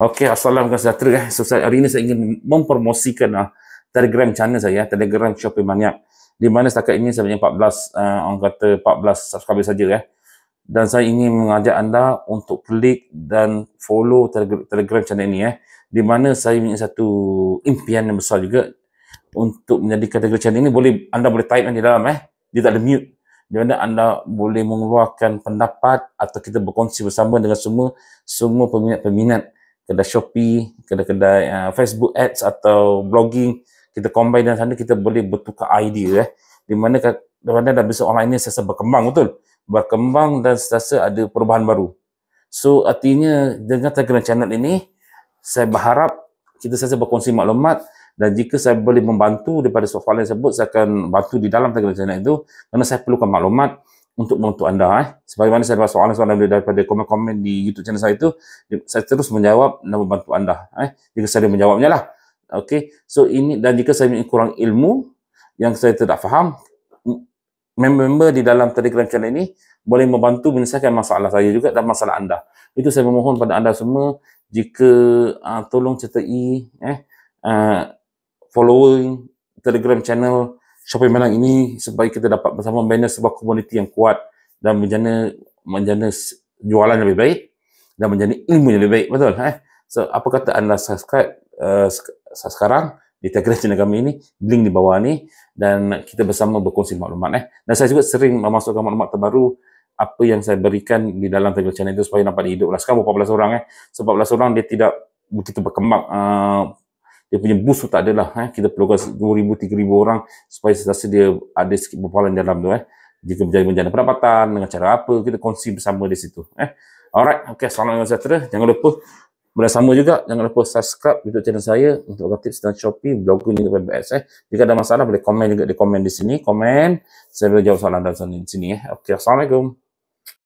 Okey, assalamualaikum sejahtera. Eh. So, hari ini saya ingin mempromosikan uh, Telegram channel saya, eh. Telegram Shopping Maniak. Di mana setakat ini saya punya 14, uh, ah, orang kata 14 subscriber saja. Eh. Dan saya ingin mengajak anda untuk klik dan follow Telegram channel ini. Eh. Di mana saya punya satu impian yang besar juga untuk menjadi Telegram channel ini. Boleh, anda boleh type di dalam. Eh. Dia tak ada mute. Di mana anda boleh mengeluarkan pendapat atau kita berkongsi bersama dengan semua semua peminat-peminat. peminat peminat kedai Shopee, kedai-kedai uh, Facebook Ads atau blogging kita combine dan sana kita boleh bertukar idea eh. Di mana di mana dah bisa online ni sesa berkembang betul. Berkembang dan sesa ada perubahan baru. So artinya dengan Telegram channel ini saya berharap kita sesa berkongsi maklumat dan jika saya boleh membantu daripada soalan yang sebut saya akan bantu di dalam Telegram channel itu kerana saya perlukan maklumat untuk menuntut anda eh. Sebagaimana saya dapat soalan-soalan daripada komen-komen di YouTube channel saya itu, saya terus menjawab dan membantu anda eh. Jika saya menjawabnya lah. Okey. So ini dan jika saya kurang ilmu yang saya tidak faham, member-member di dalam Telegram channel ini boleh membantu menyelesaikan masalah saya juga dan masalah anda. Itu saya memohon pada anda semua jika uh, tolong ceritai eh uh, following Telegram channel Shopping Malang ini sebaik kita dapat bersama membina sebuah komuniti yang kuat dan menjana menjana jualan yang lebih baik dan menjana ilmu yang lebih baik betul eh so apa kata anda subscribe uh, sekarang di Telegram channel kami ini link di bawah ni dan kita bersama berkongsi maklumat eh dan saya juga sering memasukkan maklumat terbaru apa yang saya berikan di dalam Telegram channel itu supaya dapat dihidup lah sekarang berapa orang eh sebab so, belas orang dia tidak begitu berkembang uh, dia punya boost tu tak adalah eh. kita perlukan 2000 3000 orang supaya sentiasa dia ada sikit berpaling dalam tu eh jika berjaya menjana pendapatan dengan cara apa kita kongsi bersama di situ eh alright okey assalamualaikum sejahtera jangan lupa bila sama juga jangan lupa subscribe YouTube channel saya untuk tips dan Shopee blog ni web apps eh jika ada masalah boleh komen juga di komen di sini komen saya boleh jawab soalan dan soalan di sini eh okey assalamualaikum